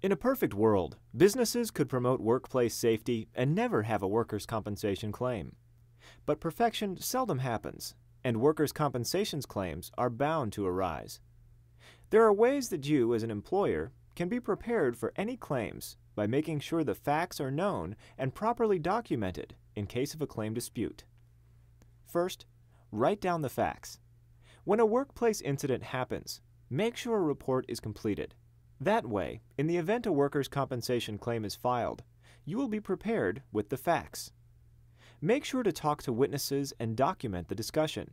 In a perfect world, businesses could promote workplace safety and never have a workers' compensation claim. But perfection seldom happens, and workers' compensations claims are bound to arise. There are ways that you, as an employer, can be prepared for any claims by making sure the facts are known and properly documented in case of a claim dispute. First, write down the facts. When a workplace incident happens, make sure a report is completed that way, in the event a workers' compensation claim is filed, you will be prepared with the facts. Make sure to talk to witnesses and document the discussion.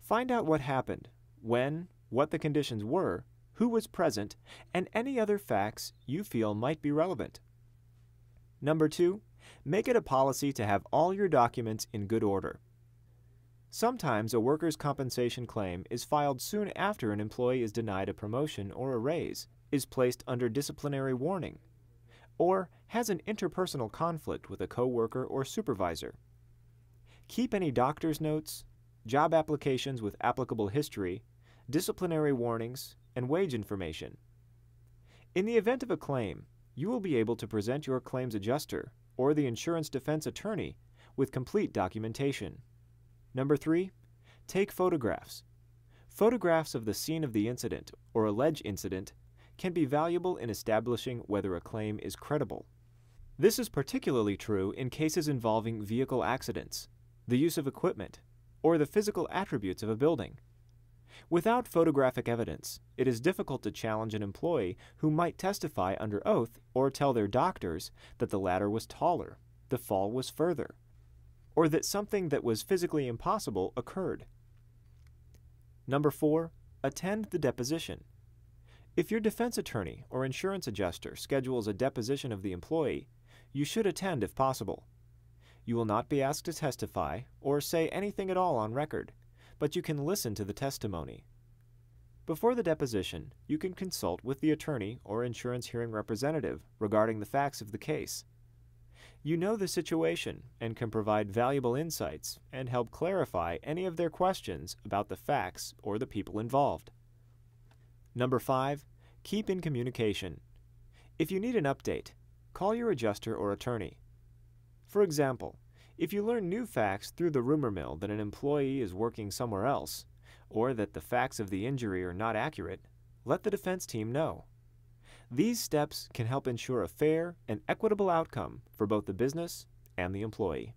Find out what happened, when, what the conditions were, who was present, and any other facts you feel might be relevant. Number two, make it a policy to have all your documents in good order. Sometimes a workers' compensation claim is filed soon after an employee is denied a promotion or a raise is placed under disciplinary warning, or has an interpersonal conflict with a coworker or supervisor. Keep any doctor's notes, job applications with applicable history, disciplinary warnings, and wage information. In the event of a claim, you will be able to present your claims adjuster or the insurance defense attorney with complete documentation. Number three, take photographs. Photographs of the scene of the incident or alleged incident can be valuable in establishing whether a claim is credible. This is particularly true in cases involving vehicle accidents, the use of equipment, or the physical attributes of a building. Without photographic evidence, it is difficult to challenge an employee who might testify under oath or tell their doctors that the ladder was taller, the fall was further, or that something that was physically impossible occurred. Number 4. Attend the deposition. If your defense attorney or insurance adjuster schedules a deposition of the employee, you should attend if possible. You will not be asked to testify or say anything at all on record, but you can listen to the testimony. Before the deposition, you can consult with the attorney or insurance hearing representative regarding the facts of the case. You know the situation and can provide valuable insights and help clarify any of their questions about the facts or the people involved. Number 5. Keep in communication. If you need an update, call your adjuster or attorney. For example, if you learn new facts through the rumor mill that an employee is working somewhere else, or that the facts of the injury are not accurate, let the defense team know. These steps can help ensure a fair and equitable outcome for both the business and the employee.